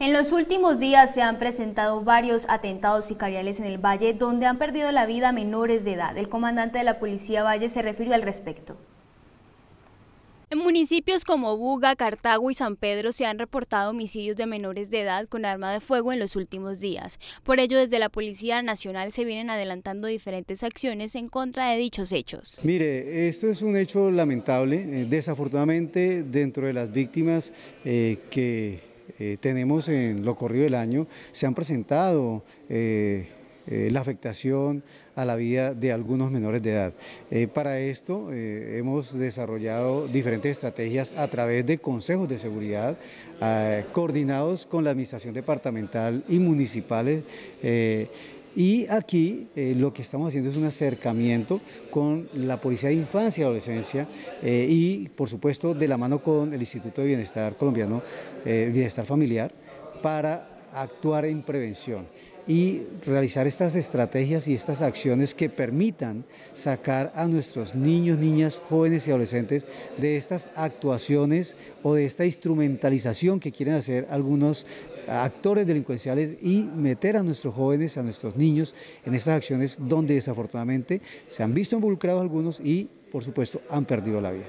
En los últimos días se han presentado varios atentados sicariales en el Valle donde han perdido la vida menores de edad. El comandante de la Policía Valle se refirió al respecto. En municipios como Buga, Cartago y San Pedro se han reportado homicidios de menores de edad con arma de fuego en los últimos días. Por ello, desde la Policía Nacional se vienen adelantando diferentes acciones en contra de dichos hechos. Mire, esto es un hecho lamentable. Eh, desafortunadamente, dentro de las víctimas eh, que eh, tenemos en lo corrido del año, se han presentado eh, eh, la afectación a la vida de algunos menores de edad. para esto hemos desarrollado diferentes estrategias a través de consejos de seguridad coordinados con la administración departamental y municipales y aquí eh, lo que estamos haciendo es un acercamiento con la Policía de Infancia y Adolescencia eh, y, por supuesto, de la mano con el Instituto de Bienestar Colombiano, eh, Bienestar Familiar, para actuar en prevención y realizar estas estrategias y estas acciones que permitan sacar a nuestros niños, niñas, jóvenes y adolescentes de estas actuaciones o de esta instrumentalización que quieren hacer algunos ah, actores delincuenciales y meter a nuestros jóvenes, a nuestros niños en estas acciones donde desafortunadamente se han visto involucrados algunos y por supuesto han perdido la vida.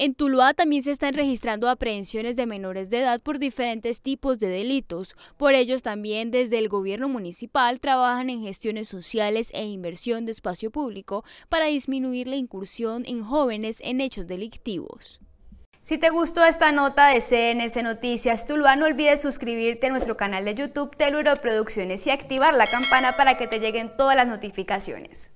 En Tuluá también se están registrando aprehensiones de menores de edad por diferentes tipos de delitos. Por ello también desde el gobierno municipal trabajan en gestiones sociales e inversión de espacio público para disminuir la incursión en jóvenes en hechos delictivos. Si te gustó esta nota de CNC Noticias Tuluá, no olvides suscribirte a nuestro canal de YouTube Teluro Producciones y activar la campana para que te lleguen todas las notificaciones.